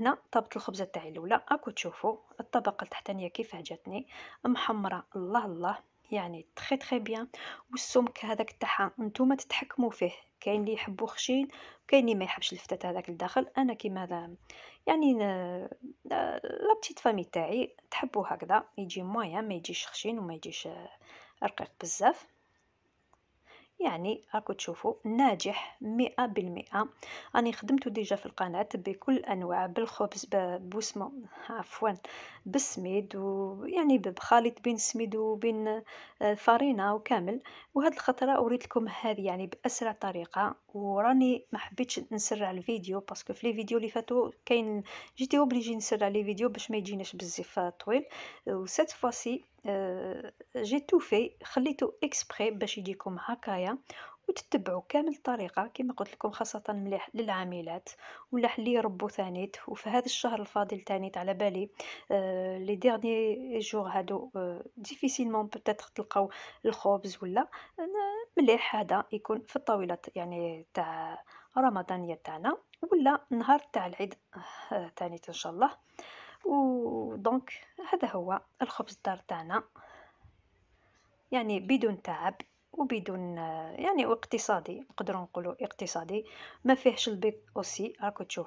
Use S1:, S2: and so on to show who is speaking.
S1: هنا طابت الخبزه تاعي الاولى اكو تشوفوا الطبقه التحتانيه كيف جاتني محمره الله الله يعني تخي تخي بيان والسمك هذاك تاعها نتوما تتحكموا فيه كاين اللي يحبو خشين وكاين اللي ما يحبش الفتات هذاك لداخل انا كيما يعني لا بتيت فامي تاعي تحبو هكذا يجي مويان ما يجيش خشين وما يجيش رقيق بزاف يعني راكو تشوفوا ناجح مئة بالمئة راني خدمتو ديجا في القناة بكل أنواع بالخبز بوسمو عفوا بالسميد ويعني بخليط بين السميد وبين الفرينة آه، وكامل وهاد الخطرة أريد لكم هذه يعني بأسرع طريقة وراني ما حبيتش نسرع الفيديو باسكو في لي فيديو اللي فاتو كاين جيتي اوبليجي نسرع لي فيديو باش ما يجيناش بزاف طويل وسات فاسي آه، جي في خليتو اكسبري باش يجيكم هكايا وتتبعوا كامل الطريقه كما قلت لكم خاصه مليح للعاملات ولا اللي يربوا ثانيت وفي هذا الشهر الفاضل ثانيت على بالي آه، لي ديرني جور هادو ديفيسيلمون آه، بتاتر تلقاو الخبز ولا مليح هذا يكون في الطاولات يعني تاع رمضانيه تاعنا ولا نهار تاع العيد ثانيت ان شاء الله ودونك هذا هو الخبز الدار تاعنا يعني بدون تعب وبدون يعني اقتصادي نقدروا نقولوا اقتصادي ما فيهش البيض اوسي راكو تشوفوا